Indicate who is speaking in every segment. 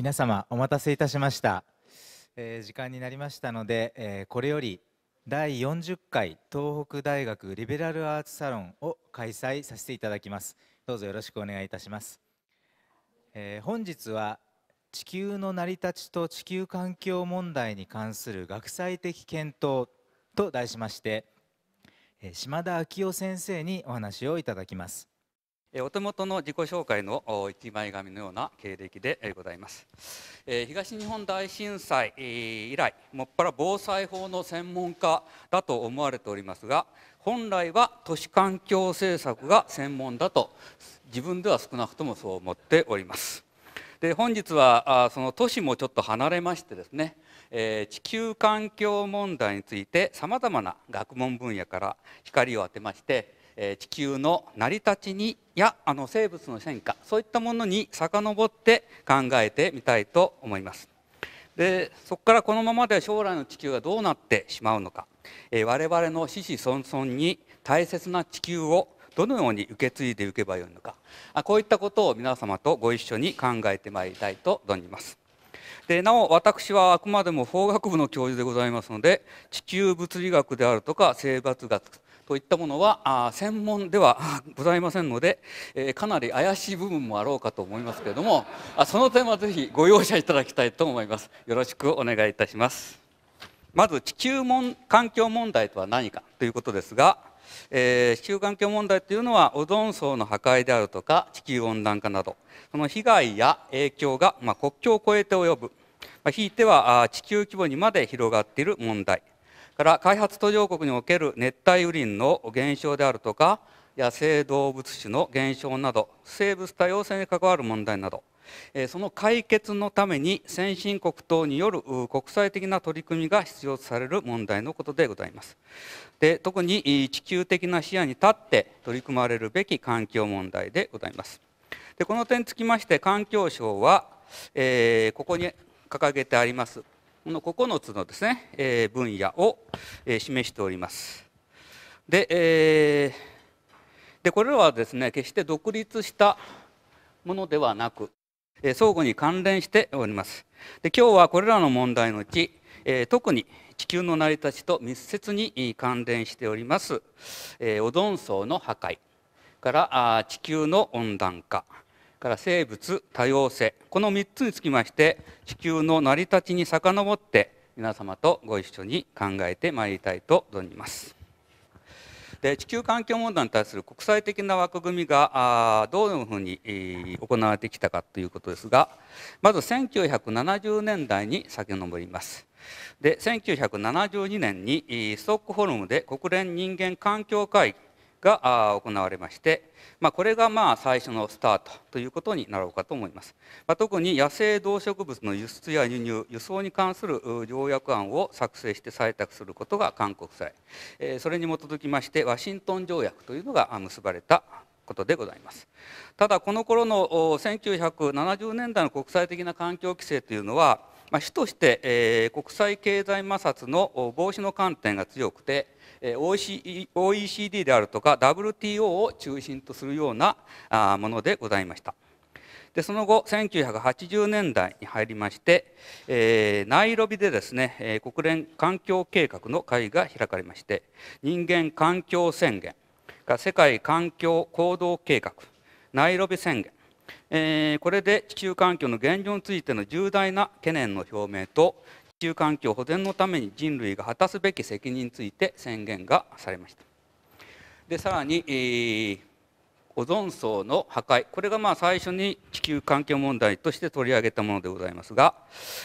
Speaker 1: 皆様お待たせいたしました、えー、時間になりましたので、えー、これより第40回東北大学リベラルアーツサロンを開催させていただきますどうぞよろしくお願いいたします、えー、本日は地球の成り立ちと地球環境問題に関する学際的検討と題しまして島田昭夫先生にお話をいただきます
Speaker 2: お手元の自己紹介の一枚紙のような経歴でございます東日本大震災以来もっぱら防災法の専門家だと思われておりますが本来は都市環境政策が専門だと自分では少なくともそう思っておりますで本日はその都市もちょっと離れましてですねえ地球環境問題についてさまざまな学問分野から光を当てましてえ地球の成り立ちにやあの生物の変化そういったものに遡って考えてみたいと思います。でそこからこのままで将来の地球がどうなってしまうのか、え我々の子孫孫に大切な地球をどのように受け継いでいけばよいのかあこういったことを皆様とご一緒に考えてまいりたいと存じます。でなお私はあくまでも法学部の教授でございますので地球物理学であるとか生物学といったものは専門では ございませんので、えかなり怪しい部分もあろうかと思いますけれどもあその点はぜひご容赦いただきたいと思います。よろしくお願いいたします。まず地球問環境問題とは何かということですが、えー、地球環境問題というのはオゾン層の破壊であるとか地球温暖化などその被害や影響が、まあ、国境を越えて及ぶ、まあ、ひいては地球規模にまで広がっている問題から開発途上国における熱帯雨林の減少であるとか野生動物種の減少など生物多様性に関わる問題などその解決のために先進国等による国際的な取り組みが必要とされる問題のことでございますで特に地球的な視野に立って取り組まれるべき環境問題でございますでこの点につきまして環境省は、えー、ここに掲げてありますこの9つのですね、えー、分野を、えー、示しております。で,、えー、でこれらはですね決して独立したものではなく、えー、相互に関連しております。で今日はこれらの問題のうち、えー、特に地球の成り立ちと密接に関連しております、えー、オゾン層の破壊からあ地球の温暖化から生物多様性この3つにつきまして地球の成り立ちに遡って皆様とご一緒に考えてまいりたいと存じます。で地球環境問題に対する国際的な枠組みがどういうに、えー、行われてきたかということですがまず1970年代に先遡ります。で1972年にストックホルムで国連人間環境会議が行われまして、まあ、これがまあ最初のスタートということになろうかと思います、まあ、特に野生動植物の輸出や輸入輸送に関する条約案を作成して採択することが韓国債、えそれに基づきましてワシントン条約というのが結ばれたことでございますただこの頃の1970年代の国際的な環境規制というのは、主として、国際経済摩擦の防止の観点が強くて OECD であるとか WTO を中心とするようなものでございました。でその後1980年代に入りまして、えー、ナイロビでですね、国連環境計画の会議が開かれまして人間環境宣言世界環境行動計画ナイロビ宣言、えー、これで地球環境の現状についての重大な懸念の表明と球環境保全のために人類が果たすべき責任について宣言がされましたでさらに、えー、オゾン層の破壊これがまあ最初に地球環境問題として取り上げたものでございますが、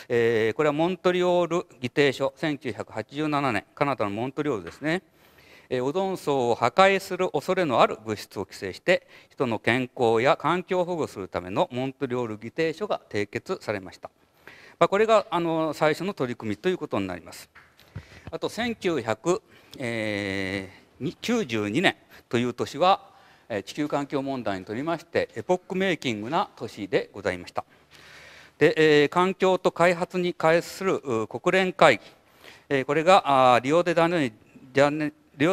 Speaker 2: えー、これはモントリオール議定書1987年カナダのモントリオールですねオゾン層を破壊する恐れのある物質を規制して人の健康や環境を保護するためのモントリオール議定書が締結されましたまあ、これがあの最初の取り組みということになります。あと1992年という年は地球環境問題にとりましてエポックメイキングな年でございました。で、環境と開発に関する国連会議、これがリオデダネリオ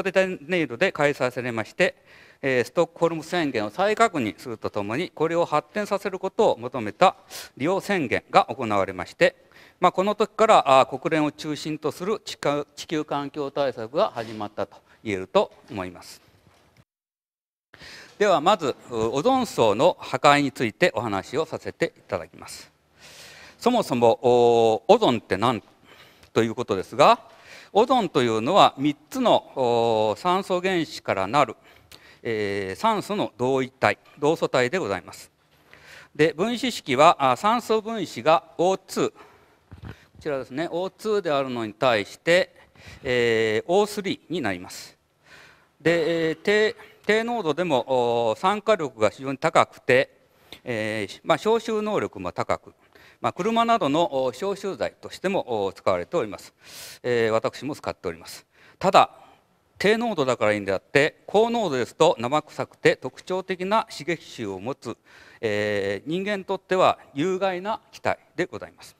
Speaker 2: デジャネイロで開催されまして、えストックホルム宣言を再確認するとともにこれを発展させることを求めた利用宣言が行われまして、まあ、この時からあ国連を中心とする地地球環境対策が始まったと言えると思います。ではまずオゾン層の破壊についてお話をさせていただきますそもそもオゾンって何ということですがオゾンというのは3つの酸素原子からなるえー、酸素の同一体同素体でございますで分子式は酸素分子が O2 こちらですね O2 であるのに対して、えー、O3 になりますで、え低低濃度でも酸化力が非常に高くて、えーまあ、消臭能力も高く、まあ、車などの消臭剤としても使われております、えー、私も使っておりますただ低濃度だからいいんであって高濃度ですと生臭くて特徴的な刺激臭を持つ、えー、人間にとっては有害な気体でございます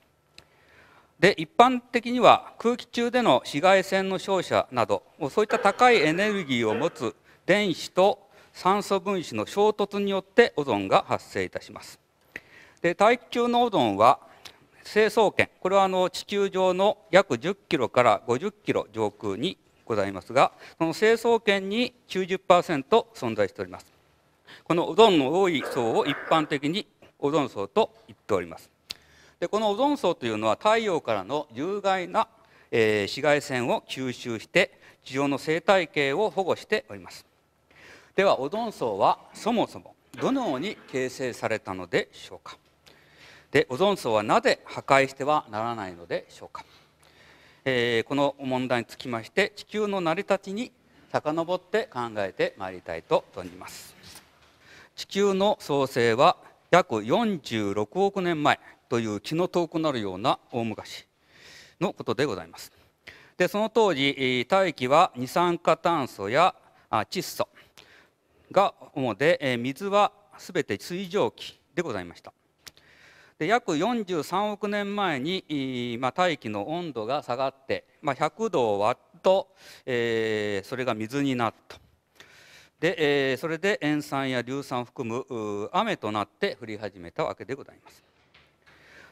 Speaker 2: で一般的には空気中での紫外線の照射などそういった高いエネルギーを持つ電子と酸素分子の衝突によってオゾンが発生いたしますで大気中のオゾンは成層圏これはあの地球上の約10キロから50キロ上空にございますがその成層圏に90%存在しておりますこのオゾンの多い層を一般的にオゾン層と言っておりますでこのオゾン層というのは太陽からの有害な、えー、紫外線を吸収して地上の生態系を保護しておりますではオゾン層はそもそもどのように形成されたのでしょうかでオゾン層はなぜ破壊してはならないのでしょうかえー、この問題につきまして地球の成り立ちに遡って考えてまいりたいと存じます地球の創生は約46億年前という気の遠くなるような大昔のことでございますでその当時大気は二酸化炭素や窒素が主で水は全て水蒸気でございましたで約43億年前に、まあ、大気の温度が下がって、まあ、100度を割ると、えー、それが水になると。で、えー、それで塩酸や硫酸を含む雨となって降り始めたわけでございます。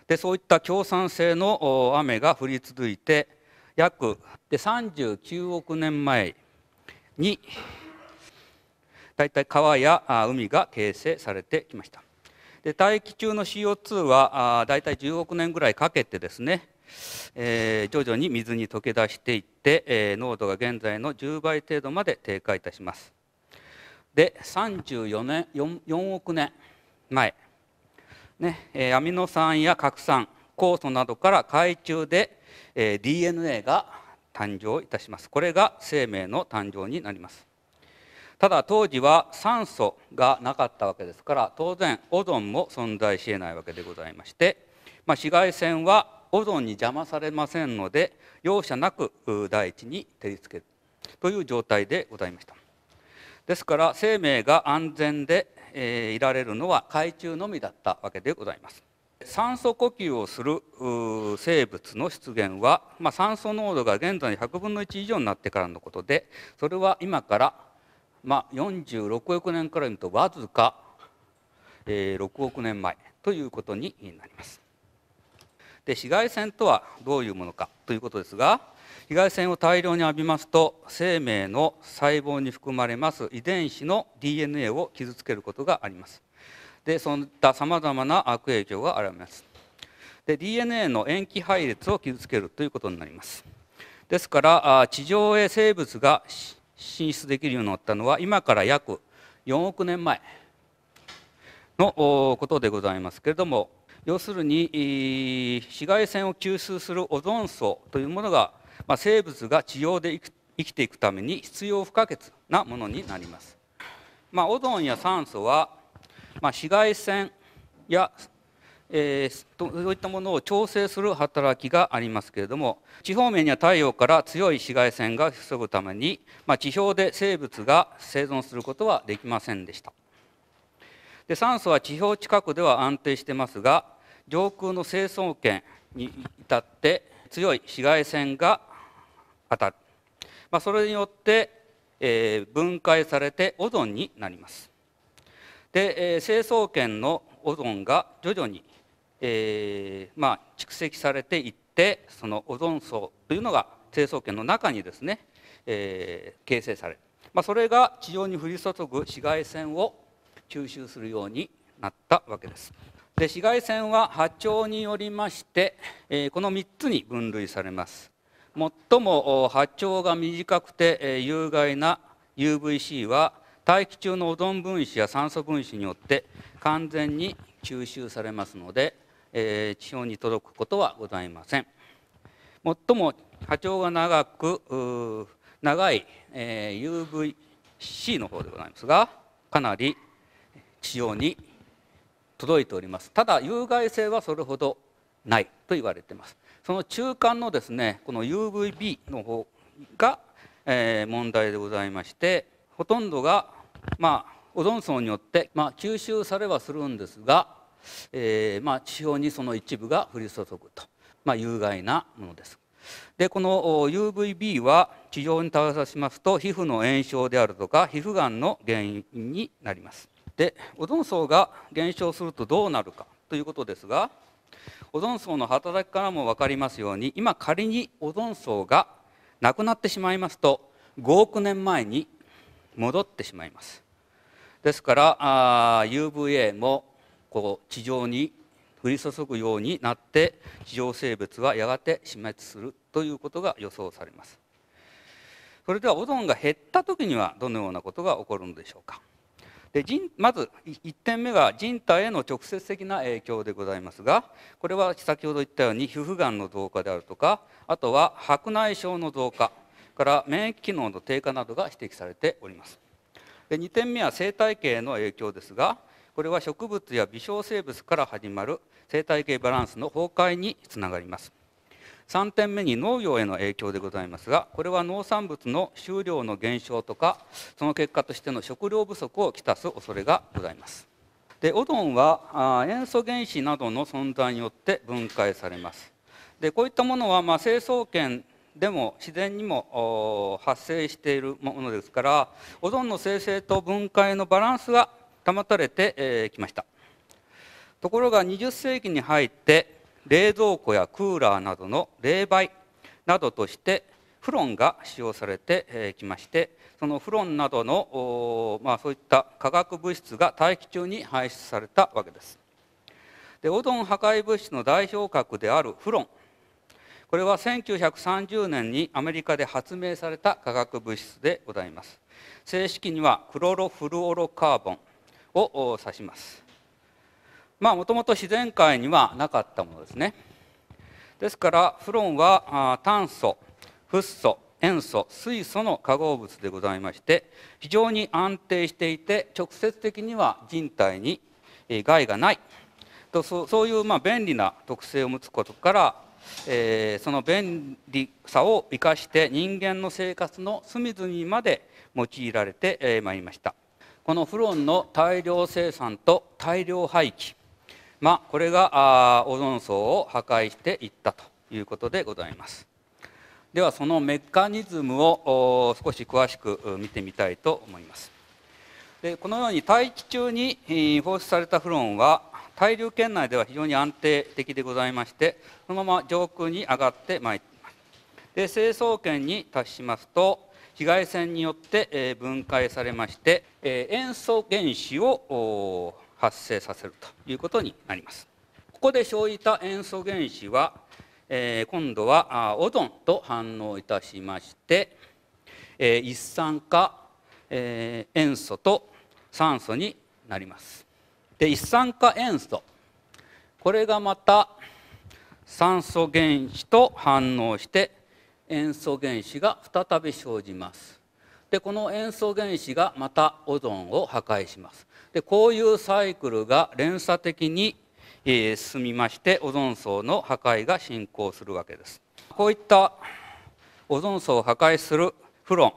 Speaker 2: でそういった強酸性の雨が降り続いて約で39億年前にだいたい川や海が形成されてきました。で大気中の CO2 はあ大体10億年ぐらいかけてですね、えー、徐々に水に溶け出していって、えー、濃度が現在の10倍程度まで低下いたしますで34年 4, 4億年前、ねえー、アミノ酸や核酸酵素などから海中で、えー、DNA が誕生いたしますこれが生命の誕生になりますただ当時は酸素がなかったわけですから当然オゾンも存在しえないわけでございまして、まあ、紫外線はオゾンに邪魔されませんので容赦なく大地に照りつけるという状態でございましたですから生命が安全で、えー、いられるのは海中のみだったわけでございます酸素呼吸をする生物の出現は、まあ、酸素濃度が現在100分の1以上になってからのことでそれは今からまあ、46億年から見るとわずか、えー、6億年前ということになります。で紫外線とはどういうものかということですが紫外線を大量に浴びますと生命の細胞に含まれます遺伝子の DNA を傷つけることがあります。でそういったさまざまな悪影響が現れます。で DNA の塩基配列を傷つけるということになります。ですから地上へ生物が進出できるようになったのは今から約4億年前のことでございますけれども要するに紫外線を吸収するオゾン層というものが、ま生物が地上で生きていくために必要不可欠なものになります。まあ、オゾンや酸素は、ま紫外線やえー、そういったものを調整する働きがありますけれども地方面には太陽から強い紫外線が潜ぐために、まあ、地表で生物が生存することはできませんでしたで酸素は地表近くでは安定してますが上空の成層圏に至って強い紫外線が当たる、まあ、それによって、えー、分解されてオゾンになりますで、えー、成層圏のオゾンが徐々にえー、まあ、蓄積されていってそのオゾン層というのが成層圏の中にですね、えー、形成されまあ、それが地上に降り注ぐ紫外線を吸収するようになったわけです。で紫外線は波長によりまして、えー、この3つに分類されます。最も波長が短くて、えー、有害な UVC は大気中のオゾン分子や酸素分子によって完全に吸収されますのでえー、地表に届くことはございません。最も波長が長く長い、えー、UVC の方でございますがかなり地上に届いておりますただ有害性はそれほどないと言われていますその中間のですねこの UVB の方が、えー、問題でございましてほとんどがまあオゾン層によって、まあ、吸収されはするんですがえー、まあ、地表にその一部が降り注ぐと、まあ、有害なものです。でこの UVB は地上に照さしますと皮膚の炎症であるとか皮膚がんの原因になります。でオゾン層が減少するとどうなるかということですがオゾン層の働きからも分かりますように今仮にオゾン層がなくなってしまいますと5億年前に戻ってしまいます。ですからあ UVA もこう地上に降り注ぐようになって地上生物はやがて死滅するということが予想されますそれではオゾンが減った時にはどのようなことが起こるのでしょうかでまず1点目が人体への直接的な影響でございますがこれは先ほど言ったように皮膚がんの増加であるとかあとは白内障の増加から免疫機能の低下などが指摘されておりますで2点目は生態系の影響ですがこれは植物や微小生物から始まる生態系バランスの崩壊につながります3点目に農業への影響でございますがこれは農産物の収量の減少とかその結果としての食料不足をきたす恐れがございますでオゾンは塩素原子などの存在によって分解されますでこういったものは、まあ、成層圏でも自然にも発生しているものですからオゾンの生成と分解のバランスが保たれてき、えましたところが20世紀に入って冷蔵庫やクーラーなどの冷媒などとしてフロンが使用されてきましてそのフロンなどの、まあ、そういった化学物質が大気中に排出されたわけですでオゾン破壊物質の代表格であるフロンこれは1930年にアメリカで発明された化学物質でございます正式にはクロロフルオロカーボンを指します。まあもともと自然界にはなかったものですね。ですからフロンは炭素、フッ素、塩素、水素の化合物でございまして非常に安定していて直接的には人体に害がないとそういうまあ便利な特性を持つことから、えー、その便利さを生かして人間の生活の隅々まで用いられてまいりました。このフロンの大量生産と大量廃棄、まあ、これがオゾン層を破壊していったということでございますではそのメカニズムを少し詳しく見てみたいと思いますでこのように大気中に放出されたフロンは対流圏内では非常に安定的でございましてそのまま上空に上がってまいりますで成層圏に達しますと紫外線によって分解されまして塩素原子を発生させるということになりますここで生じた塩素原子は今度はオゾンと反応いたしまして一酸化塩素と酸素になりますで一酸化塩素これがまた酸素原子と反応して塩素原子が再び生じますでこの塩素原子がまたオゾンを破壊しますでこういうサイクルが連鎖的に、え進みましてオゾン層の破壊が進行するわけですこういったオゾン層を破壊するフロン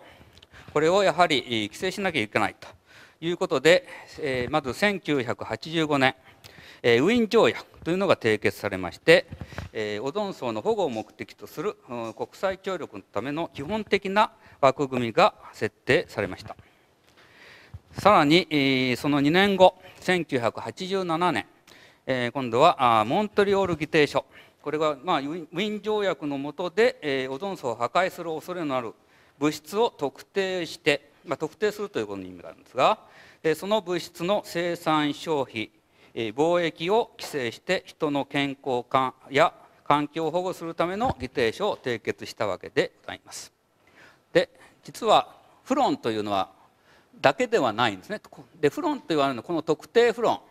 Speaker 2: これをやはり規制しなきゃいけないということで、えー、まず1985年えウィーン条約というのが締結されまして、えオゾン層の保護を目的とする国際協力のための基本的な枠組みが設定されましたさらに、その2年後1987年、え今度はモントリオール議定書これが、まあ、ウィン条約の下で、えオゾン層を破壊する恐れのある物質を特定して、まあ、特定するということに意味があるんですが、えその物質の生産消費貿易を規制して人の健康感や環境を保護するための議定書を締結したわけでございます。で実はフロンというのはだけではないんですね。でフロンと言われるのはこの特定フロ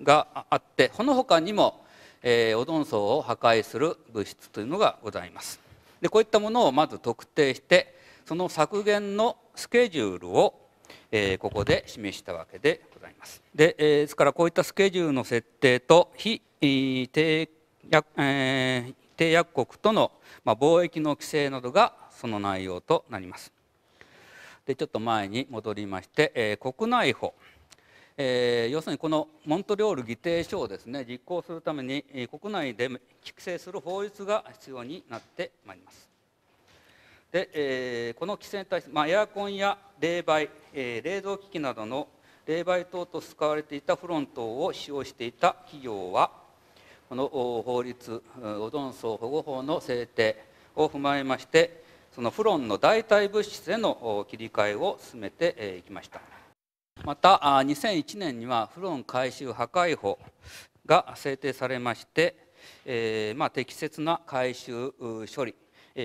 Speaker 2: ンがあってこの他にも、えー、オゾン層を破壊する物質というのがございます。でこういったものをまず特定してその削減のスケジュールを、えー、ここで示したわけでざいます。で、えー、ですからこういったスケジュールの設定と非、えー、締約、えー、締約国との、まあ、貿易の規制などがその内容となります。でちょっと前に戻りまして、えー、国内法、えー、要するにこのモントリオール議定書をですね実行するために国内で規制する法律が必要になってまいります。で、えー、この規制に対して、まあ、エアコンや冷媒、えー、冷蔵機器などの冷媒等と使われていたフロン等を使用していた企業はこの法律オゾン層保護法の制定を踏まえましてそのフロンの代替物質への切り替えを進めていきましたまた2001年にはフロン回収破壊法が制定されまして、えー、まあ、適切な回収処理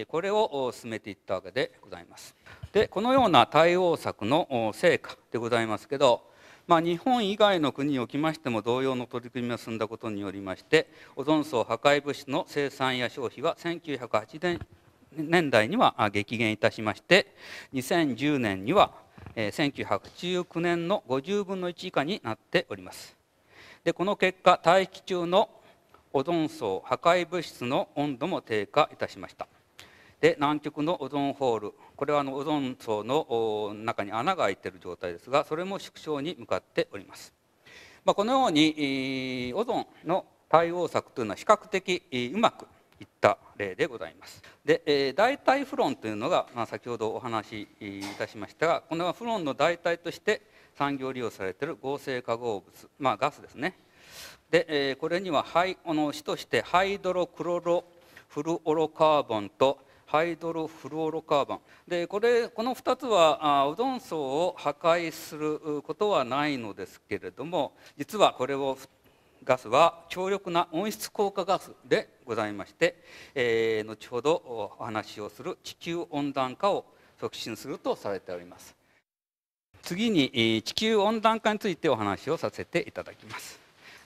Speaker 2: これを進めていったわけでございますでこのような対応策の成果でございますけどまあ、日本以外の国におきましても同様の取り組みが進んだことによりましてオゾン層破壊物質の生産や消費は1980年代には激減いたしまして2010年には1989年の50分の1以下になっております。でこの結果大気中のオゾン層破壊物質の温度も低下いたしましたで南極のオゾンホールこれはあのオゾン層の中に穴が開いている状態ですがそれも縮小に向かっております、まあ、このようにオゾンの対応策というのは比較的うまくいった例でございますで、え代替フロンというのが、まあ、先ほどお話しいたしましたがこのフロンの代替として産業利用されている合成化合物、まあ、ガスですねで、えこれには灰の主としてハイドロクロロフルオロカーボンとハイドロフルオロカーバンでこれこの2つはオゾン層を破壊することはないのですけれども実はこれをガスは強力な温室効果ガスでございまして、えー、後ほどお話をする地球温暖化を促進するとされております次に地球温暖化についてお話をさせていただきます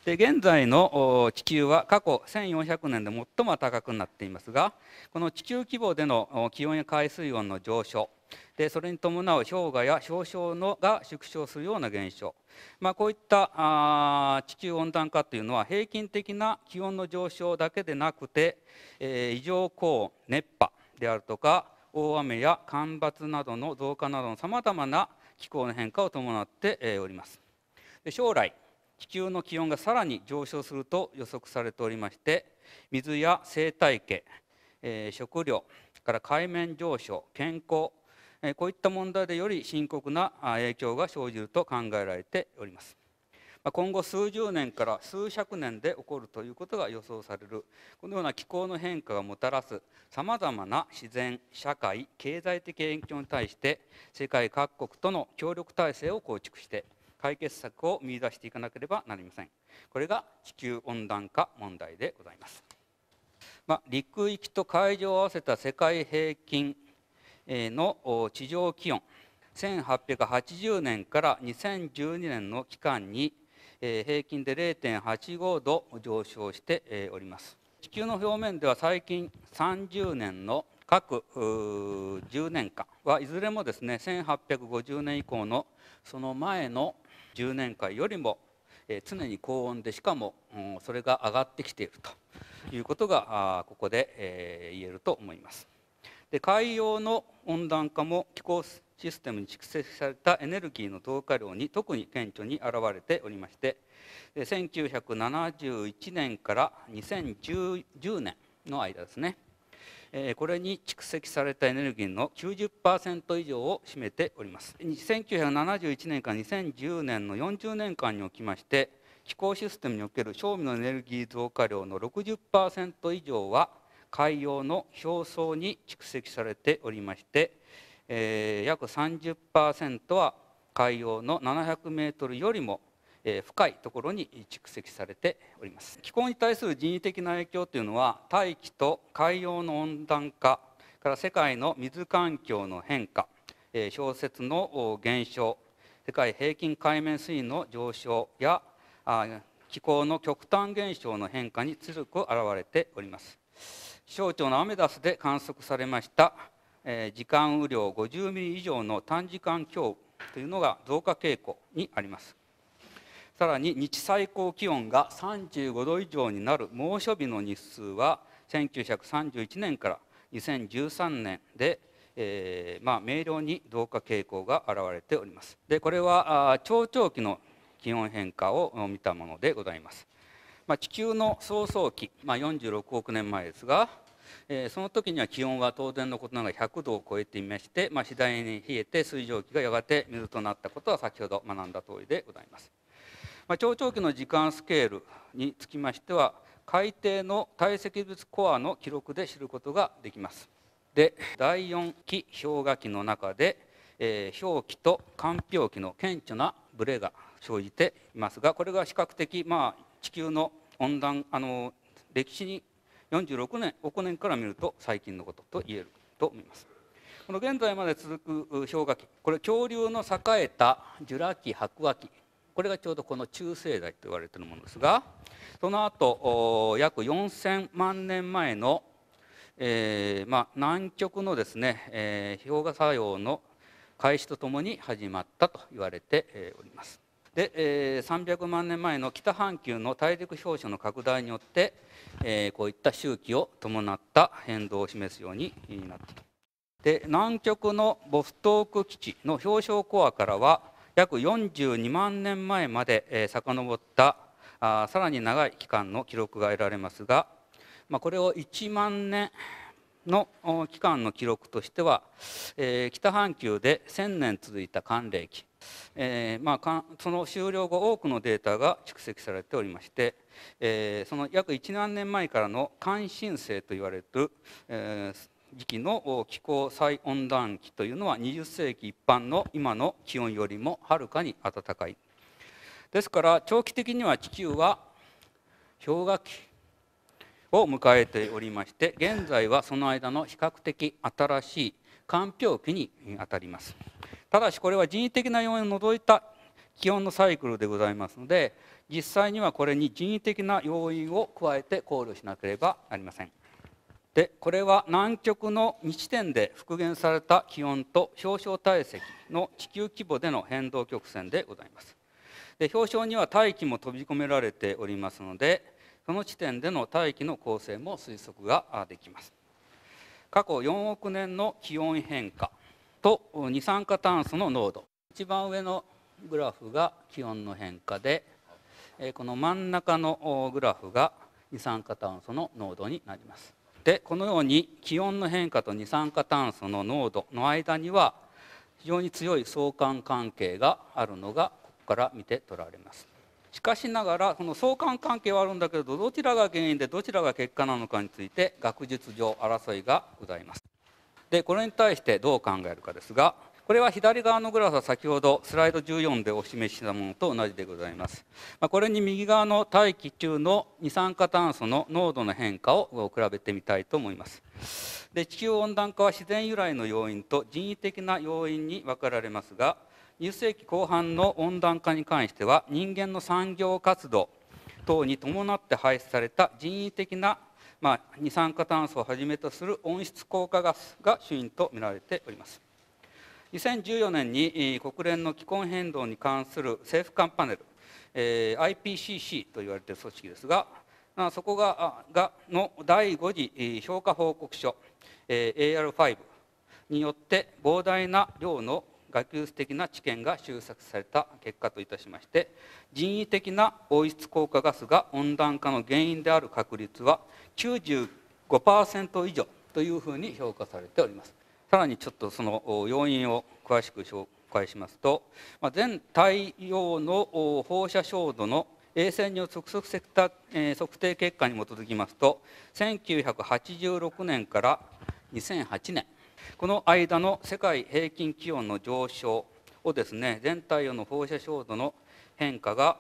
Speaker 2: で現在の地球は過去1400年で最も高くなっていますがこの地球規模での気温や海水温の上昇でそれに伴う氷河や氷床のが縮小するような現象、まあ、こういったあ地球温暖化というのは平均的な気温の上昇だけでなくて、えー、異常高温熱波であるとか大雨や干ばつなどの増加などのさまざまな気候の変化を伴っております。で将来地球の気温がさらに上昇すると予測されておりまして水や生態系、えー、食料から海面上昇健康、えー、こういった問題でより深刻な影響が生じると考えられております。今後数十年から数百年で起こるということが予想されるこのような気候の変化がもたらすさまざまな自然社会経済的影響に対して世界各国との協力体制を構築して解決策を見出していかなければなりませんこれが地球温暖化問題でございます、まあ、陸域と海上を合わせた世界平均の地上気温1880年から2012年の期間に平均で0.85度上昇しております地球の表面では最近30年の各10年間はいずれもですね1850年以降のその前の10年間よりも常に高温でしかもそれが上がってきているということがここで言えると思います。で海洋の温暖化も気候システムに蓄積されたエネルギーの増加量に特に顕著に表れておりまして1971年から2010年の間ですねえこれに蓄積されたエネルギーの90%以上を占めております1971年から2010年の40年間におきまして気候システムにおける賞味のエネルギー増加量の60%以上は海洋の表層に蓄積されておりまして、えー、約30%は海洋の700メートルよりも深いところに蓄積されております気候に対する人為的な影響というのは大気と海洋の温暖化から世界の水環境の変化氷雪の減少世界平均海面水位の上昇や気候の極端現象の変化に強く現れております気象庁のアメダスで観測されました時間雨量50ミリ以上の短時間強雨というのが増加傾向にありますさらに日最高気温が35度以上になる猛暑日の日数は1931年から2013年で、えー、まあ、明瞭に増加傾向が現れておりますでこれは超長期の気温変化を見たものでございます、まあ、地球の早々期、まあ、46億年前ですが、えー、その時には気温は当然のことながら100度を超えていまして、ま次第に冷えて水蒸気がやがて水となったことは先ほど学んだ通りでございますまあ、超長期の時間スケールにつきましては海底の堆積物コアの記録で知ることができますで第4期氷河期の中で、えー、氷期と間氷期の顕著なブレが生じていますがこれが比較的、まあ、地球の温暖あの歴史に46年億年から見ると最近のことと言えると思いますこの現在まで続く氷河期これ恐竜の栄えたジュラ紀白亜紀これがちょうどこの中生代と言われているものですがその後約4,000万年前の、えーまあ、南極のですね、えー、氷河作用の開始とともに始まったと言われております。で、えー、300万年前の北半球の大陸氷床の拡大によって、えー、こういった周期を伴った変動を示すようになったと。で南極のボストーク基地の氷床コアからは約42万年前まで、えー、遡ったあさらに長い期間の記録が得られますが、まあ、これを1万年の期間の記録としては、えー、北半球で1000年続いた寒冷期、えーまあ、その終了後多くのデータが蓄積されておりまして、えー、その約1万年前からの関心性といわれる、えー、時期の気候最温暖期というのは20世紀一般の今の気温よりもはるかに暖かいですから長期的には地球は氷河期を迎えておりまして現在はその間の比較的新しい間氷期にあたりますただしこれは人為的な要因を除いた気温のサイクルでございますので実際にはこれに人為的な要因を加えて考慮しなければなりませんでこれは南極の2地点で復元された気温と氷床体積の地球規模での変動曲線でございますで氷床には大気も飛び込められておりますのでその地点での大気の構成も推測ができます過去4億年の気温変化と二酸化炭素の濃度一番上のグラフが気温の変化でこの真ん中のグラフが二酸化炭素の濃度になりますでこのように気温の変化と二酸化炭素の濃度の間には非常に強い相関関係があるのがここから見て取られます。しかしながらこの相関関係はあるんだけどどちらが原因でどちらが結果なのかについて学術上争いがございます。でこれに対してどう考えるかですがこれは左側のグラフは先ほどスライド14でお示ししたものと同じでございます。まこれに右側の大気中の二酸化炭素の濃度の変化を比べてみたいと思います。で地球温暖化は自然由来の要因と人為的な要因に分かられますが20世紀後半の温暖化に関しては人間の産業活動等に伴って排出された人為的な、まあ、二酸化炭素をはじめとする温室効果ガスが主因とみられております。2014年に国連の気候変動に関する政府間パネル、えー、IPCC と言われている組織ですがそこががの第5次評価報告書、えー、AR5 によって膨大な量の学術的な知見が収積された結果といたしまして人為的な温室効果ガスが温暖化の原因である確率は95%以上というふうに評価されておりますさらにちょっとその要因を詳しく紹介しますと、まあ、全太陽の放射照度の衛星による測セクタ、ー、測定結果に基づきますと1986年から2008年この間の世界平均気温の上昇をですね全太陽の放射照度の変化が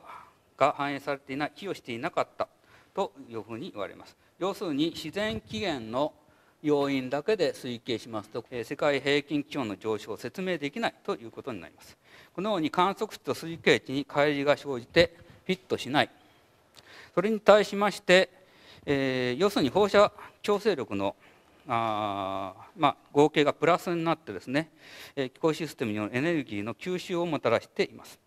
Speaker 2: が反映されていない寄与していなかったというふうに言われます要するに自然起源の要因だけで推計しますと世界平均気温の上昇を説明できないということになりますこのように観測値と推計値に乖離が生じてフィットしないそれに対しまして、えー、要するに放射強制力のあまあ、合計がプラスになってですね気候システムによるエネルギーの吸収をもたらしています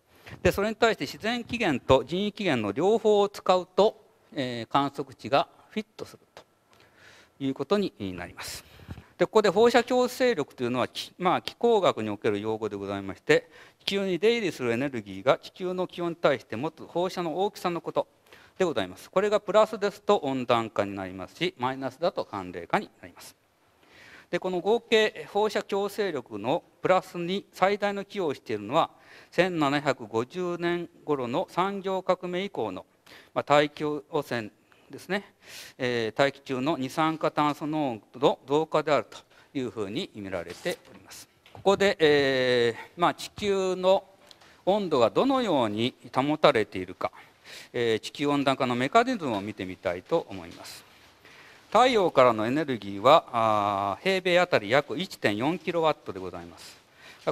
Speaker 2: でそれに対して自然起源と人為起源の両方を使うと、えー、観測値がフィットするということになります。でここで放射強制力というのは、まあ、気候学における用語でございまして地球に出入りするエネルギーが地球の気温に対して持つ放射の大きさのことでございますこれがプラスですと温暖化になりますしマイナスだと寒冷化になりますでこの合計放射強制力のプラスに最大の寄与をしているのは1750年頃の産業革命以降の、まあ、大気汚染ですね、えー、大気中の二酸化炭素濃度の増加であるというふうに見られております。ここで、えーまあ、地球の温度がどのように保たれているか、えー、地球温暖化のメカニズムを見てみたいと思います。太陽からのエネルギーは平米あたり約 1.4kW でございます。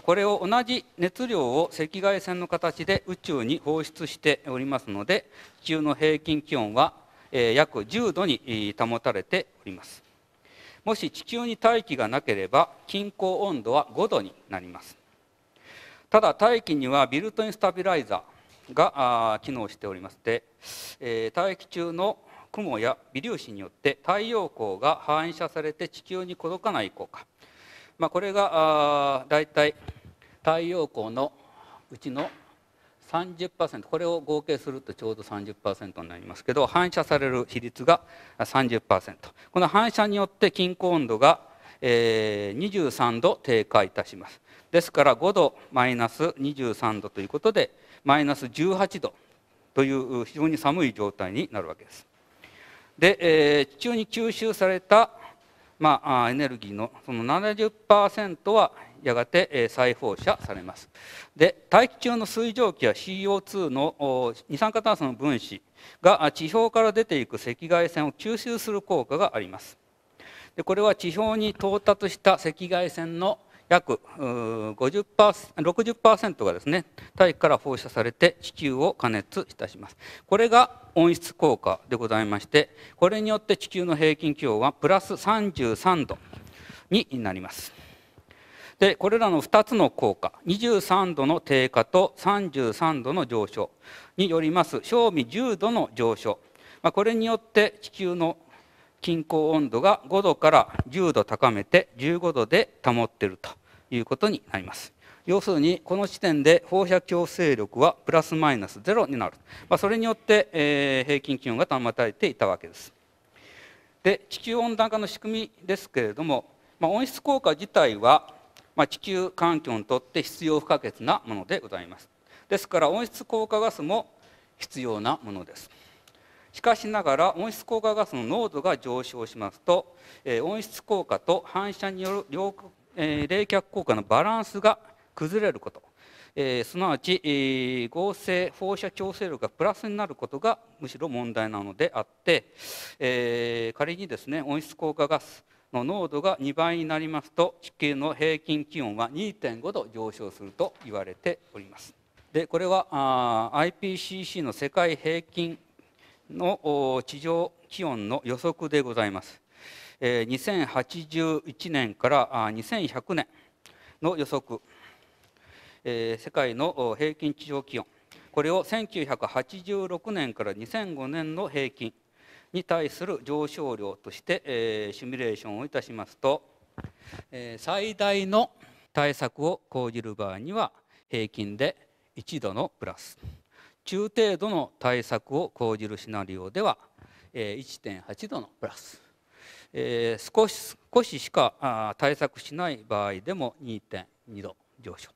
Speaker 2: これを同じ熱量を赤外線の形で宇宙に放出しておりますので地球の平均気温は約10度に保たれておりますもし地球に大気がなければ均衡温度は5度になりますただ大気にはビルトインスタビライザーが機能しておりまして、え大気中の雲や微粒子によって太陽光が反射されて地球に届かない効果、まあ、これがだいたい太陽光のうちの30%これを合計するとちょうど30%になりますけど反射される比率が30%この反射によって均衡温度が、えー、23度低下いたしますですから5度マイナス23度ということでマイナス18度という非常に寒い状態になるわけですで、えー、地中に吸収された、まあ、エネルギーのその70%はやがて再放射されますで大気中の水蒸気や CO2 の二酸化炭素の分子が地表から出ていく赤外線を吸収する効果がありますでこれは地表に到達した赤外線の約50% 60%がですね大気から放射されて地球を加熱いたしますこれが温室効果でございましてこれによって地球の平均気温はプラス33度になりますでこれらの2つの効果23度の低下と33度の上昇によります正味10度の上昇、まあ、これによって地球の均衡温度が5度から10度高めて15度で保っているということになります。要するにこの時点で放射強制力はプラスマイナスゼロになる、まあ、それによって、えー、平均気温が保たれていたわけです。で地球温暖化の仕組みですけれども、まあ、温室効果自体はまあ、地球環境にとって必要不可欠なものでございますですから温室効果ガスも必要なものですしかしながら温室効果ガスの濃度が上昇しますと、えー、温室効果と反射による冷,、えー、冷却効果のバランスが崩れること、えー、すなわち、えー、合成放射調整力がプラスになることがむしろ問題なのであって、えー、仮にですね温室効果ガスの濃度が2倍になりますと地球の平均気温は2.5度上昇すると言われておりますでこれはあ IPCC の世界平均の地上気温の予測でございますえ2081年からあ2100年の予測え世界の平均地上気温これを1986年から2005年の平均に対する上昇量として、えー、シミュレーションをいたしますと、えー、最大の対策を講じる場合には平均で1度のプラス中程度の対策を講じるシナリオでは、えー、1.8度のプラス、えー、少し少ししか対策しない場合でも2.2度上昇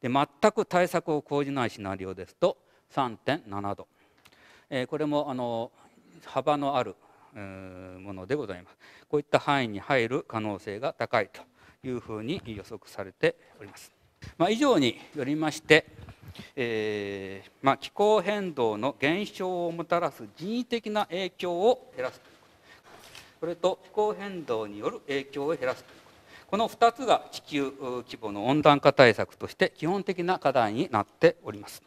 Speaker 2: で全く対策を講じないシナリオですと3.7度、えー、これもあの幅のあるものでございますこういった範囲に入る可能性が高いというふうに予測されております、まあ、以上によりまして、えー、まあ、気候変動の減少をもたらす人為的な影響を減らすということそれと気候変動による影響を減らすということこの2つが地球規模の温暖化対策として基本的な課題になっております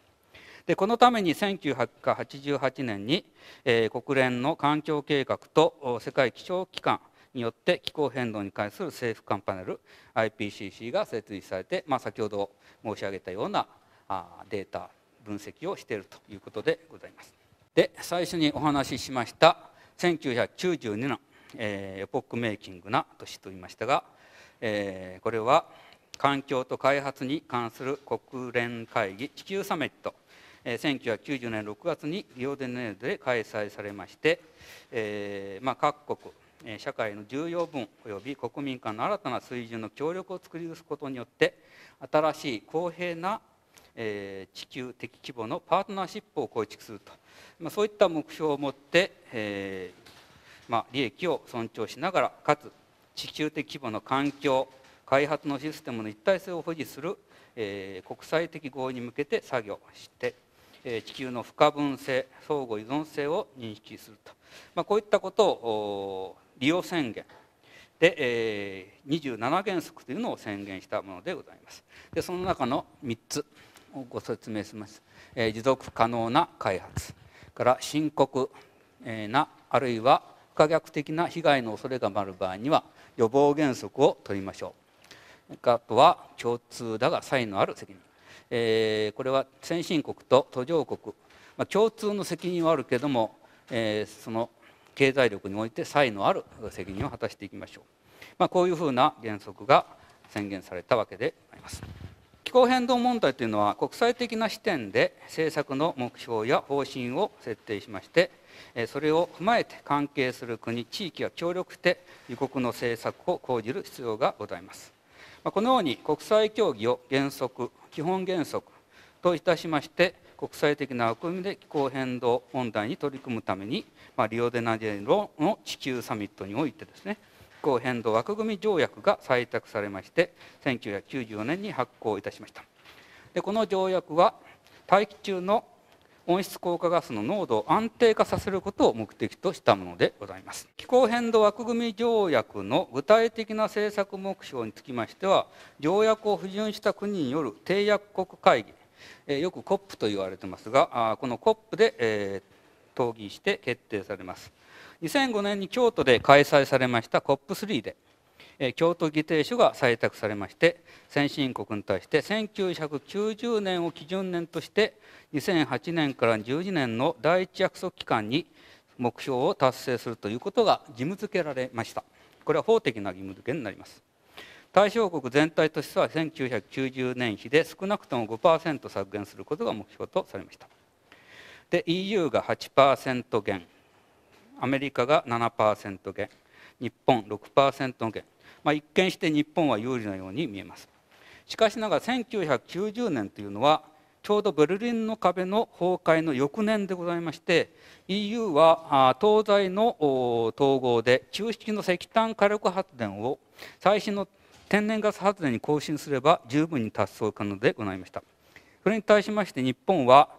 Speaker 2: でこのために1988年に、えー、国連の環境計画と世界気象機関によって気候変動に関する政府間パネル IPCC が設立されて、まあ、先ほど申し上げたようなあデータ分析をしているということでございます。で最初にお話ししました1992年、えー、エポックメイキングな年と言いましたが、えー、これは環境と開発に関する国連会議地球サミットえ1990年6月にリオデネイで開催されまして、えーまあ、各国社会の重要分及び国民間の新たな水準の協力を作り出すことによって新しい公平な、え地球的規模のパートナーシップを構築すると、まあ、そういった目標を持って、えーまあ、利益を尊重しながらかつ地球的規模の環境開発のシステムの一体性を保持する、えー、国際的合意に向けて作業して地球の不可分性相互依存性を認識すると、まあ、こういったことを利用宣言で、27原則というのを宣言したものでございますでその中の3つをご説明します、持続可能な開発から深刻なあるいは不可逆的な被害の恐れがある場合には予防原則を取りましょうあとは共通だが差異のある責任えー、これは先進国と途上国、まあ、共通の責任はあるけども、えー、その経済力において差異のある責任を果たしていきましょう、まあ、こういうふうな原則が宣言されたわけであります気候変動問題というのは国際的な視点で政策の目標や方針を設定しましてそれを踏まえて関係する国地域が協力して自国の政策を講じる必要がございますこのように国際協議を原則基本原則といたしまして国際的な枠組みで気候変動問題に取り組むために、まあ、リオデナジェロの地球サミットにおいてですね気候変動枠組み条約が採択されまして1994年に発効いたしましたでこの条約は大気中の温室効果ガスの濃度を安定化させることを目的としたものでございます気候変動枠組条約の具体的な政策目標につきましては条約を批准した国による締約国会議、えよく COP と言われてますがあこの COP で、え討議して決定されます2005年に京都で開催されました COP3 で京都議定書が採択されまして先進国に対して1990年を基準年として2008年から12年の第一約束期間に目標を達成するということが義務付けられましたこれは法的な義務付けになります対象国全体としては1990年比で少なくとも5%削減することが目標とされましたで EU が8%減アメリカが7%減日本6%減まあ、一見して日本は有利なように見えますしかしながら1990年というのはちょうどベルリンの壁の崩壊の翌年でございまして EU は東西の統合で旧式の石炭火力発電を最新の天然ガス発電に更新すれば十分に達する可能でございましたそれに対しまして日本は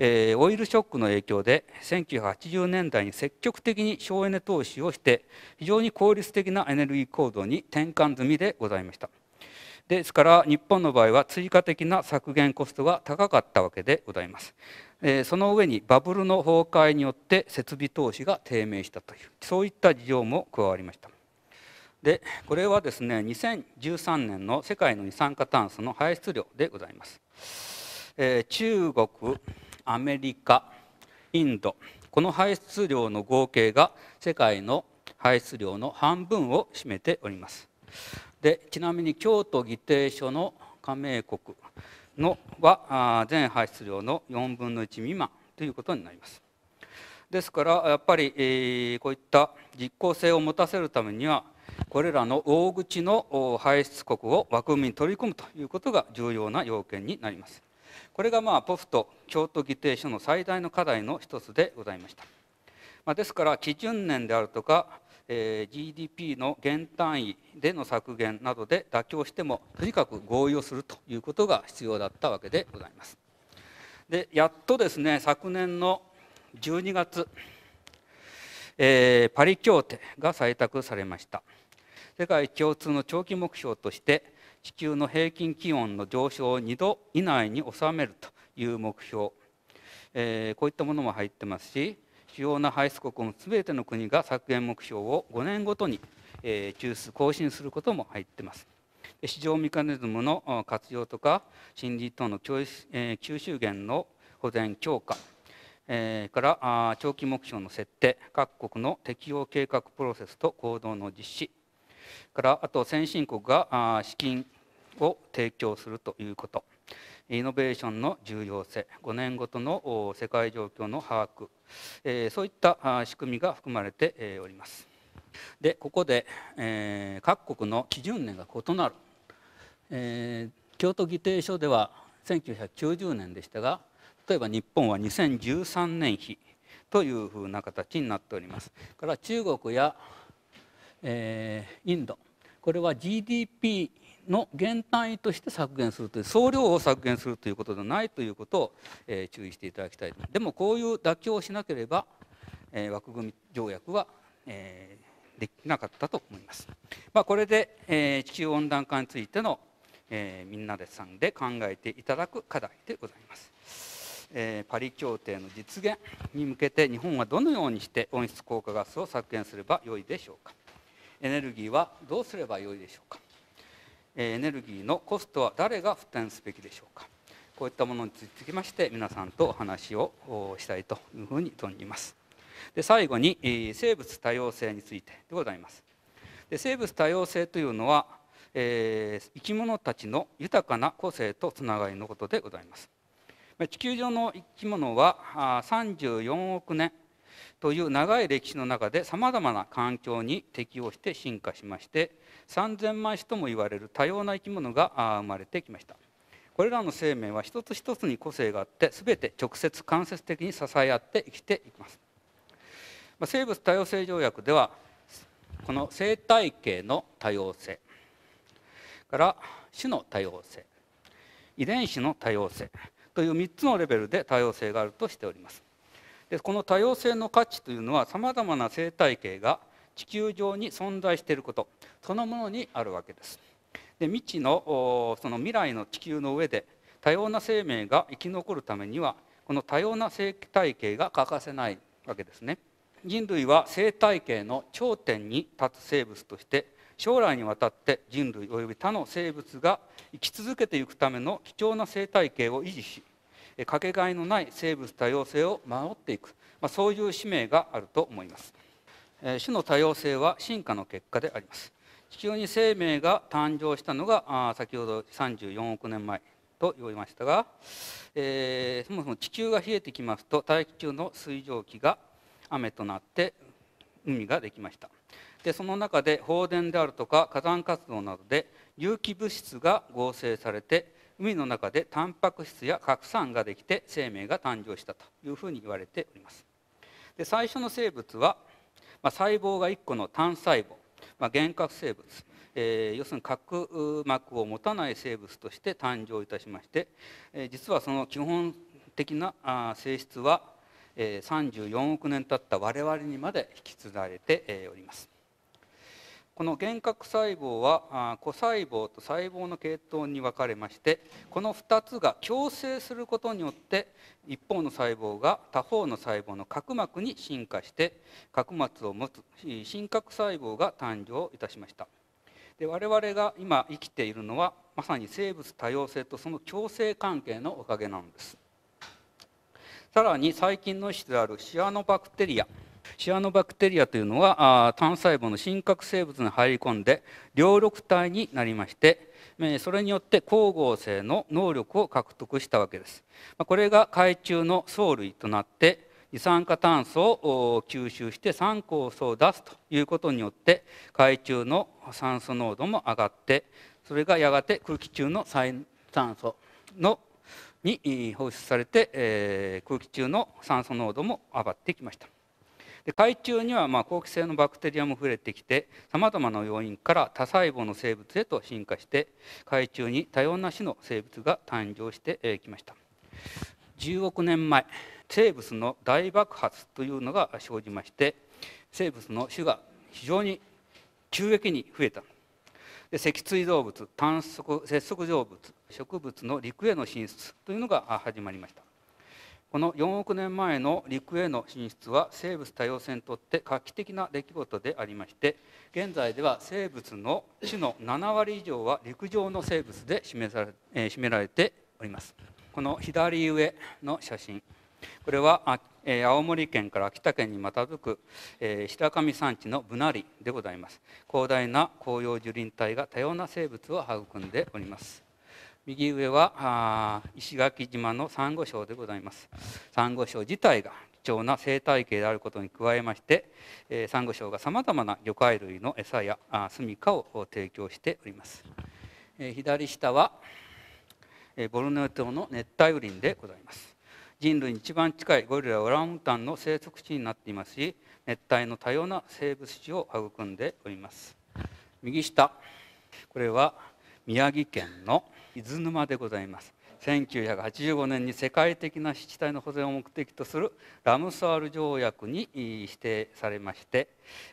Speaker 2: えー、オイルショックの影響で1980年代に積極的に省エネ投資をして非常に効率的なエネルギー行動に転換済みでございましたですから日本の場合は追加的な削減コストが高かったわけでございます、えー、その上にバブルの崩壊によって設備投資が低迷したというそういった事情も加わりましたでこれはですね2013年の世界の二酸化炭素の排出量でございます、えー、中国アメリカインドこの排出量の合計が世界の排出量の半分を占めておりますでちなみに京都議定書の加盟国のは全排出量の4分の1未満ということになりますですからやっぱり、こういった実効性を持たせるためにはこれらの大口の排出国を枠組みに取り込むということが重要な要件になりますこれがまあポフト京都議定書の最大の課題の一つでございました、まあ、ですから基準年であるとか、えー、GDP の減単位での削減などで妥協してもとにかく合意をするということが必要だったわけでございますでやっとですね昨年の12月、えー、パリ協定が採択されました世界共通の長期目標として地球の平均気温の上昇を2度以内に収めるという目標、えー、こういったものも入ってますし主要な排出国の全ての国が削減目標を5年ごとに、えー、中枢更新することも入ってます市場メカニズムの活用とか森林等の、えー、吸収源の保全強化えー、から長期目標の設定各国の適用計画プロセスと行動の実施からあと先進国が資金を提供するということイノベーションの重要性5年ごとの世界状況の把握、えそういった仕組みが含まれておりますでここで、え各国の基準年が異なる、え京都議定書では1990年でしたが例えば日本は2013年比というふうな形になっておりますから中国や、えインドこれは GDP の減単位として削減するという総量を削減するということではないということを、えー、注意していただきたいとでもこういう妥協をしなければ、えー、枠組み条約は、えー、できなかったと思います、まあ、これで、え地球温暖化についての、えみんなでさんで考えていただく課題でございます、えパリ協定の実現に向けて日本はどのようにして温室効果ガスを削減すればよいでしょうかエネルギーはどうすればよいでしょうかエネルギーのコストは誰が負担すべきでしょうかこういったものにつきまして皆さんとお話をしたいというふうに存じますで最後に生物多様性についてでございますで生物多様性というのは、えー、生き物たちの豊かな個性とつながりのことでございます地球上の生き物は34億年という長い歴史の中でさまざまな環境に適応して進化しまして3000万種とも言われる多様な生き物が生まれてきましたこれらの生命は一つ一つに個性があって全て直接間接的に支え合って生きていきます生物多様性条約ではこの生態系の多様性から種の多様性遺伝子の多様性という3つのレベルで多様性があるとしておりますでこの多様性の価値というのはさまざまな生態系が地球上に存在していることそのものにあるわけですで未知のその未来の地球の上で多様な生命が生き残るためにはこの多様な生態系が欠かせないわけですね人類は生態系の頂点に立つ生物として将来にわたって人類及び他の生物が生き続けていくための貴重な生態系を維持しかけがえのない生物多様性を守っていく、まあ、そういう使命があると思います種の多様性は進化の結果であります地球に生命が誕生したのが先ほど34億年前と言いましたが、えー、そもそも地球が冷えてきますと大気中の水蒸気が雨となって海ができましたでその中で放電であるとか火山活動などで有機物質が合成されて海の中でタンパク質や核酸ができて生命が誕生したというふうに言われておりますで最初の生物はまあ、細胞が1個の単細胞、まあ、原核生物、えー、要するに核膜を持たない生物として誕生いたしまして、えー、実はその基本的なあ性質は、えー、34億年経った我々にまで引き継がれて、えー、おります。この幻覚細胞は個細胞と細胞の系統に分かれましてこの2つが共生することによって一方の細胞が他方の細胞の角膜に進化して角膜を持つ真核細胞が誕生いたしましたで我々が今生きているのはまさに生物多様性とその共生関係のおかげなんですさらに最近の一種であるシアノバクテリアシアノバクテリアというのは単細胞の真核生物に入り込んで両緑体になりましてそれによって光合成の能力を獲得したわけですこれが海中の藻類となって二酸化炭素を吸収して酸酵素を出すということによって海中の酸素濃度も上がってそれがやがて空気中の酸素のに放出されて、え空気中の酸素濃度も上がってきました。で海中にはま好気性のバクテリアも増えてきてさまざまな要因から多細胞の生物へと進化して海中に多様な種の生物が誕生してきました10億年前生物の大爆発というのが生じまして生物の種が非常に急激に増えたで脊椎動物短足節足動物植物の陸への進出というのが始まりましたこの4億年前の陸への進出は生物多様性にとって画期的な出来事でありまして現在では生物の種の7割以上は陸上の生物でえー、占められておりますこの左上の写真これは、えー、青森県から秋田県にまたづく、えー、白神山地のブナリでございます広大な広葉樹林帯が多様な生物を育んでおります右上は石垣島のサンゴ礁でございますサンゴ礁自体が貴重な生態系であることに加えまして、えサンゴ礁がさまざまな魚介類の餌や住処を提供しております、え左下は、えボルネオ島の熱帯雨林でございます人類に一番近いゴリラオランウータンの生息地になっていますし熱帯の多様な生物種を育んでおります右下これは宮城県の伊豆沼でございます1985年に世界的な湿地帯の保全を目的とするラムサール条約に指定されまして、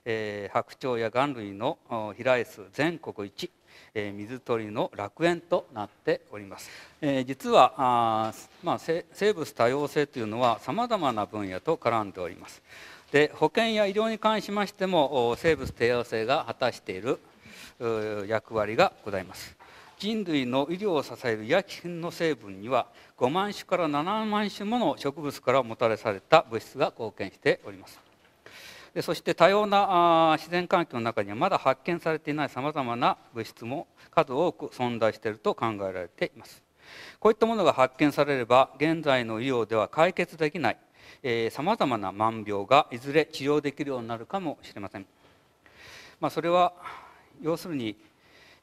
Speaker 2: えー、白鳥や岩類の飛来数全国一、えー、水鳥の楽園となっております、えー、実はあ、まあ、生物多様性というのはさまざまな分野と絡んでおりますで保健や医療に関しましても生物多様性が果たしている役割がございます人類の医療を支える医薬品の成分には5万種から7万種もの植物からもたらされた物質が貢献しておりますでそして多様な自然環境の中にはまだ発見されていないさまざまな物質も数多く存在していると考えられていますこういったものが発見されれば現在の医療では解決できないさまざまな万病がいずれ治療できるようになるかもしれません、まあ、それは要するに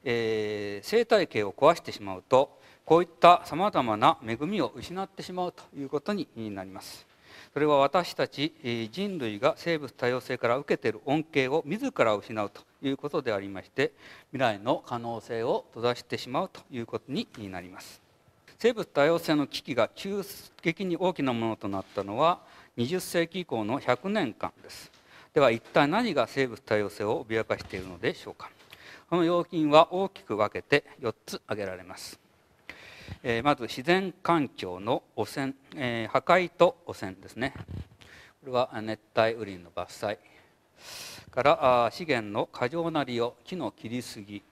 Speaker 2: えー、生態系を壊してしまうとこういったさまざまな恵みを失ってしまうということになりますそれは私たち人類が生物多様性から受けている恩恵を自ら失うということでありまして未来の可能性を閉ざしてしまうということになります生物多様性の危機が急激に大きなものとなったのは20世紀以降の100年間ですでは一体何が生物多様性を脅かしているのでしょうかこの要因は大きく分けて4つ挙げられます。えー、まず自然環境の汚染、えー、破壊と汚染ですね。これは熱帯雨林の伐採から資源の過剰な利用、木の切りすぎ、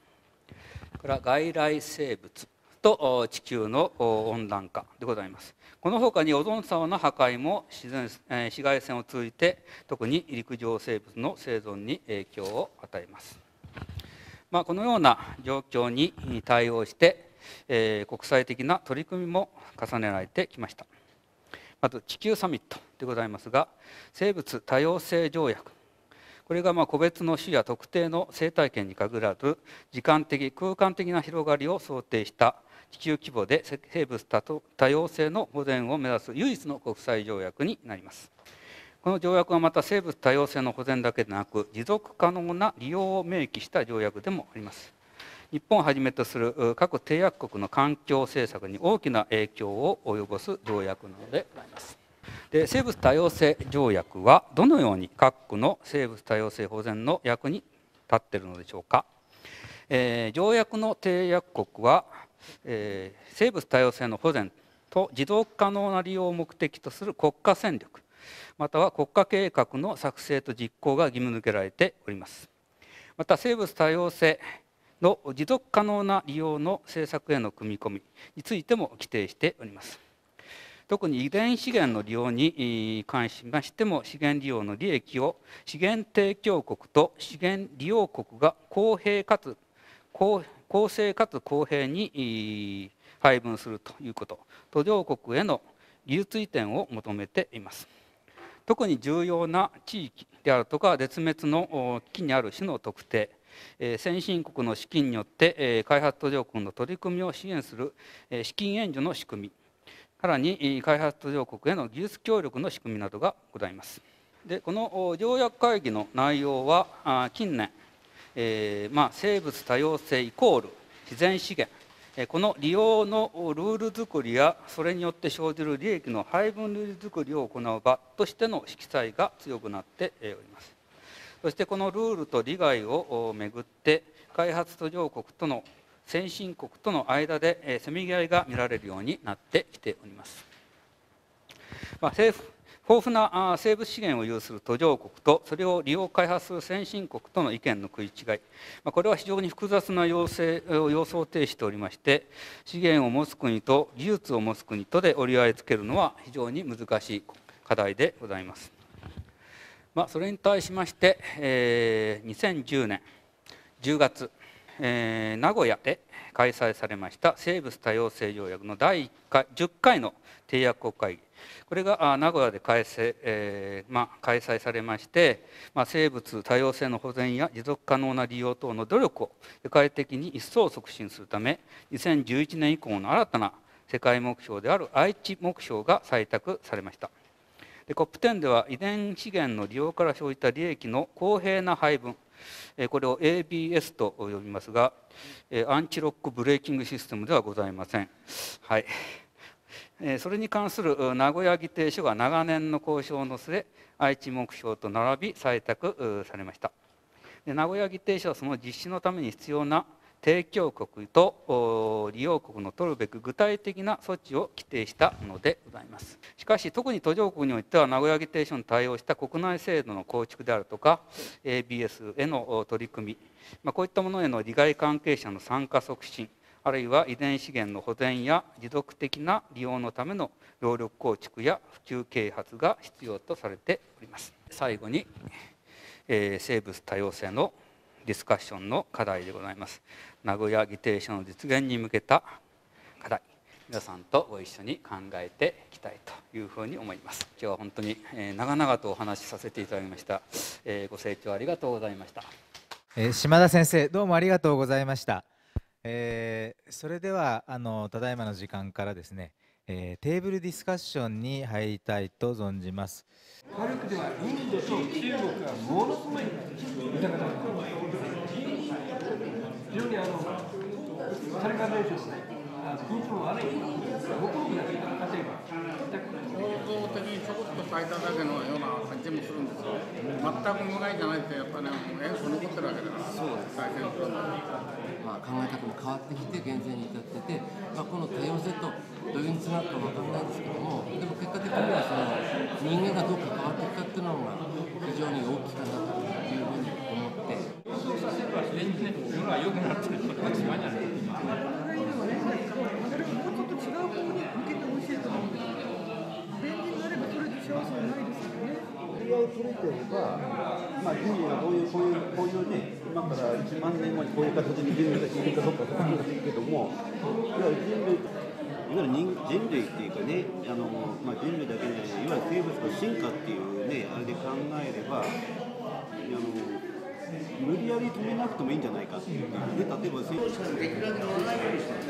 Speaker 2: から外来生物と地球の温暖化でございます。この他にオゾン層の破壊も自然紫外線を通じて特に陸上生物の生存に影響を与えます。まあ、このような状況に対応して、えー、国際的な取り組みも重ねられてきましたまず地球サミットでございますが生物多様性条約これがま個別の種や特定の生態圏に限らず時間的空間的な広がりを想定した地球規模で生物多様性の保全を目指す唯一の国際条約になります。この条約はまた生物多様性の保全だけでなく持続可能な利用を明記した条約でもあります日本をはじめとする各締約国の環境政策に大きな影響を及ぼす条約なのでありますで生物多様性条約はどのように各国の生物多様性保全の役に立っているのでしょうか、えー、条約の締約国は、えー、生物多様性の保全と持続可能な利用を目的とする国家戦略または国家計画の作成と実行が義務付けられておりますまた生物多様性の持続可能な利用の政策への組み込みについても規定しております特に遺伝資源の利用に関しましても資源利用の利益を資源提供国と資源利用国が公平かつ公正かつ公平に配分するということ途上国への技術移転を求めています。特に重要な地域であるとか絶滅の危機にある種の特定先進国の資金によって開発途上国の取り組みを支援する資金援助の仕組みさらに開発途上国への技術協力の仕組みなどがございますでこの条約会議の内容は近年、えー、まあ、生物多様性イコール自然資源この利用のルール作りやそれによって生じる利益の配分ルール作りを行う場としての色彩が強くなっておりますそしてこのルールと利害をめぐって開発途上国との先進国との間でせめぎ合いが見られるようになってきております、まあ、政府豊富な生物資源を有する途上国とそれを利用開発する先進国との意見の食い違いこれは非常に複雑な要請要素を呈しておりまして資源を持つ国と技術を持つ国とで折り合いつけるのは非常に難しい課題でございます、まあ、それに対しまして、えー、2010年10月、えー、名古屋で開催されました生物多様性条約の第1回10回の締約国会議これが名古屋で開催,、えー、まあ、開催されまして、まあ、生物多様性の保全や持続可能な利用等の努力を世界的に一層促進するため2011年以降の新たな世界目標である愛知目標が採択されました。で COP10 では遺伝資源の利用から生じた利益の公平な配分これを ABS と呼びますがアンチロックブレーキングシステムではございません。はいそれに関する名古屋議定書が長年の交渉の末愛知目標と並び採択されましたで名古屋議定書はその実施のために必要な提供国と利用国の取るべく具体的な措置を規定したのでございますしかし特に途上国においては名古屋議定書に対応した国内制度の構築であるとか ABS への取り組み、まあ、こういったものへの利害関係者の参加促進あるいは遺伝資源の保全や持続的な利用のための労力構築や普及啓発が必要とされております最後に、えー、生物多様性のディスカッションの課題でございます名古屋議定書の実現に向けた課題皆さんとご一緒に考えていきたいというふに思います今日は本当に、え長々とお話しさせていただきました、えご清聴ありがとうございました、
Speaker 1: え島田先生どうもありがとうございました
Speaker 2: えー、それでは
Speaker 1: あのただいまの時間からですね、えー、テーブルディスカッションに入りたいと存じます。
Speaker 2: ハルクではインドと中国がものすごい豊かな非常にあの、体感練習です
Speaker 1: あの緊張悪いから、5
Speaker 2: 的にちょこっと変えただけのような感じもするんですよ、全く無害じゃないって、やっぱね、円素残ってるわけだから、そうです改ま
Speaker 1: あ、考え方も変わってきて、現在に至ってて、まあ、この多様性とどういうにつながるか分からないんですけども、でも結果的にはその人間がどう関わっていくかっていうのが、非常に大きかなというふうに思って。予想させれば全然世の中
Speaker 2: 良くなっていうこと違うない幸せはないですよね。それ取れてれば、まあ、人類はこういう、こういう、こういうね、今から1万年後にこういう形で人類が進化とかうかとかっていうけども、いや人類いわゆる人類っていうかねあの、まあ、人類だけじゃなくて、い
Speaker 1: わゆる生物の進化っていうねあれで考えればあの
Speaker 2: 無理やり止めなくてもいいんじゃないかっていうか、ね、例えば生物が
Speaker 1: できるだけ乗らないようにして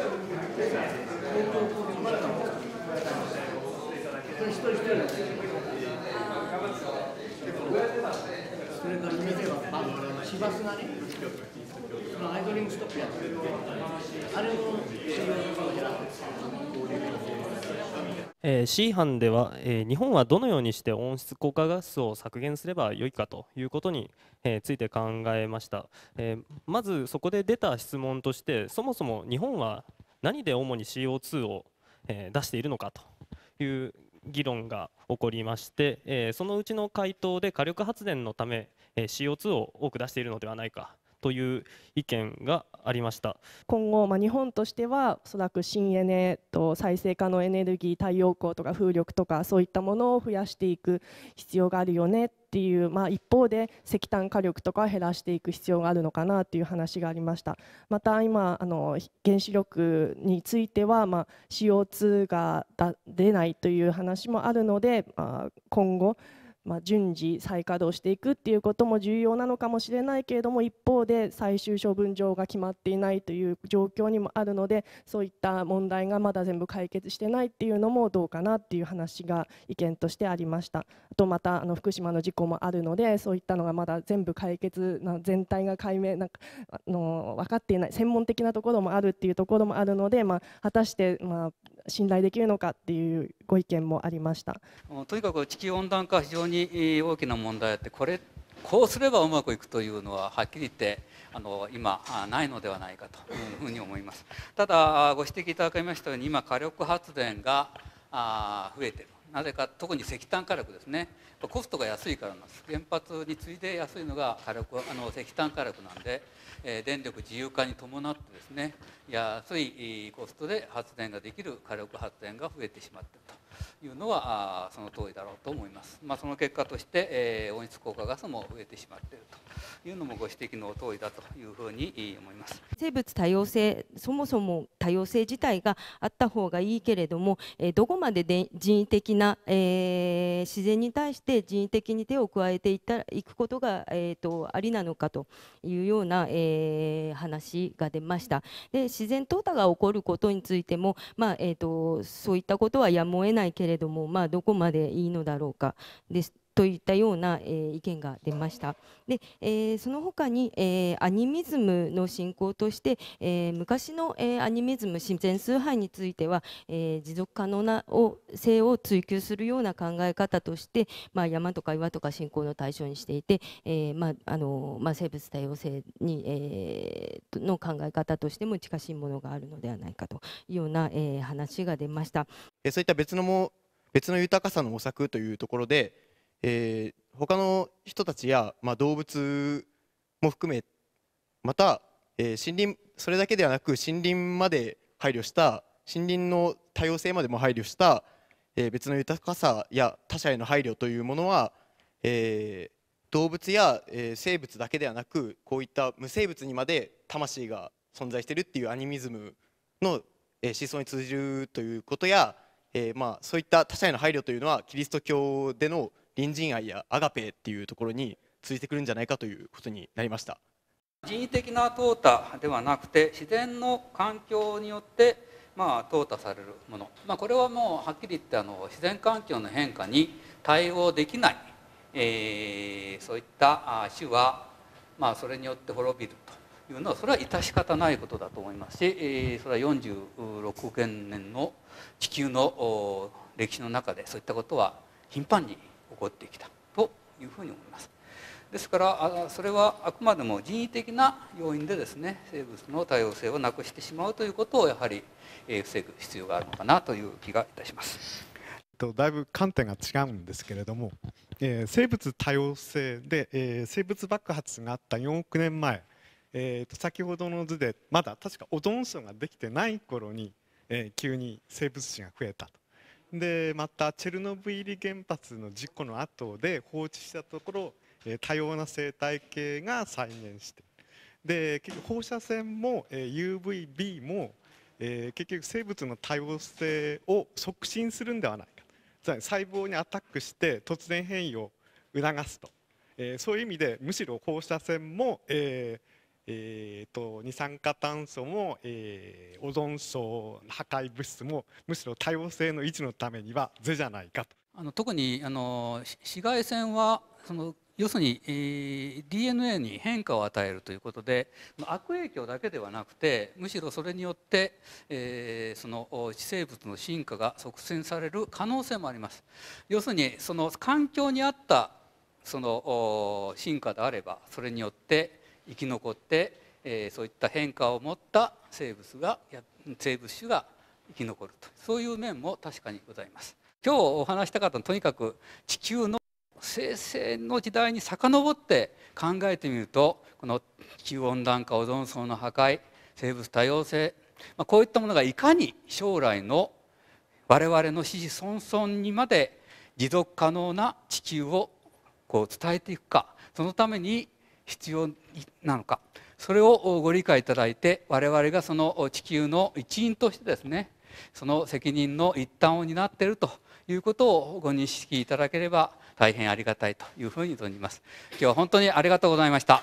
Speaker 1: る。一人一人それから見てあの市バスそのアイドリングストップやってるあれ
Speaker 3: えー、C 班では、えー、日本はどのようにして温室効果ガスを削減すればよいかということに、えー、ついて考えました、えまずそこで出た質問としてそもそも日本は何で主に CO2 を、え出しているのかという議論が起こりまして、えそのうちの回答で火力発電のため、え CO2 を多く出しているのではないかという意見がありました今後、まあ、日本としてはおそらく新エネと再生可能エネルギー太陽光とか風力とかそういったものを増やしていく必要があるよねっていう、まあ、一方で石炭火力とか減らしていく必要があるのかなという話がありましたまた今あの原子力については、まあ、CO2 が出ないという話もあるので、まあ、今後まあ、順次再稼働していくっていうことも重要なのかもしれないけれども一方で最終処分場が決まっていないという状況にもあるのでそういった問題がまだ全部解決してないっていうのもどうかなっていう話が意見としてありましたあとまたあの福島の事故もあるのでそういったのがまだ全部解決な全体が解明なんかあの分かっていない専門的なところもあるっていうところもあるので、まあ、果たして、まあ、信頼できるのかっていうご意見もありました
Speaker 2: とにかく地球温暖化は非常に大きな問題でってこれこうすればうまくいくというのははっきり言ってあの今ないのではないかというふうに思いますただご指摘いただきましたように今火力発電が増えてるなぜか特に石炭火力ですねコストが安いからなんです原発に次いで安いのが火力あの石炭火力なんで、えー、電力自由化に伴ってですね安いコストで発電ができる火力発電が増えてしまっているというのはあその通りだろうと思います、まあ、その結果として、えー、温室効果ガスも増えてしまっているというのもご指摘の通りだというふうに思います
Speaker 4: 生物多様性そもそも多様性自体があった方がいいけれども、えー、どこまでで人為的な、えー、自然に対して人為的に手を加えていったいくことが、えーと、ありなのかというような、えー、話が出ましたで自然淘汰が起こることについても、まあえーと、そういったことはやむを得ないけれどれども、まあ、どこまでいいのだろうかですといったような、えー、意見が出ました。で、えー、その他に、えー、アニミズムの進行として、え昔の、えアニミズム自然崇拝については、え持続可能なを性を追求するような考え方として、まあ、山とか岩とか信仰の対象にしていて、えまあ、あのまあ、生物多様性に、えー、の考え方としても近しいものがあるのではないかというような、え話が出ました。
Speaker 1: えそういった別のも別の豊かさの模索というところでえー、他の人たちや、まあ、動物も含めまた、えー、森林それだけではなく森林まで配慮した森林の多様性までも配慮した、えー、別の豊かさや他者への配慮というものは、えー、動物や、えー、生物だけではなくこういった無生物にまで魂が存在してるっていうアニミズムの、えー、思想に通じるということや、えーまあ、そういった他者への配慮というのはキリスト教での隣人愛やアガペっていうところに通じてくるんじゃないかということになりました
Speaker 2: 人為的な淘汰ではなくて自然の環境によってまあ淘汰されるもの、まあ、これはもうはっきり言ってあの自然環境の変化に対応できない、えー、そういった種は、まあ、それによって滅びるというのはそれは致し方ないことだと思いますし、えー、それは46億年の地球の歴史の中でそういったことは頻繁にこってきたというふうに思いますですからそれはあくまでも人為的な要因でですね生物の多様性をなくしてしまうということをやはり防ぐ必要があるのかなという気がいたします。
Speaker 1: とだいぶ観点が違うんですけれども、えー、生物多様性で、えー、生物爆発があった4億年前、えー、と先ほどの図でまだ確かオゾン層ができてない頃に、えー、急に生物種が増えたとでまたチェルノブイリ原発の事故の後で放置したところ、え多様な生態系が再現してで結局放射線も、え UVB も、え結局生物の多様性を促進するんではないかつまり細胞にアタックして突然変異を促すと、えそういう意味でむしろ放射線も、ええーと、二酸化炭素も、えー、オゾン層破壊物質もむしろ多様性の維持のためには
Speaker 2: 是じゃないかと。あの特にあの紫外線はその要するに、えー、DNA に変化を与えるということで悪影響だけではなくてむしろそれによって、えー、その微生物の進化が促進される可能性もあります要するにその環境に合ったその進化であればそれによって生き残って、えー、そういった変化を持った生物が生物種が生き残るとそういう面も確かにございます。今日お話したかったのはとにかく地球の生成の時代に遡って考えてみるとこの地球温暖化オゾン層の破壊生物多様性、まあ、こういったものがいかに将来の我々の支持孫々にまで持続可能な地球をこう伝えていくかそのために必要なのかそれをご理解いただいて我々がその地球の一員としてですねその責任の一端を担っているということをご認識いただければ大変ありがたいというふうに存じます今日は本当にありがとうございました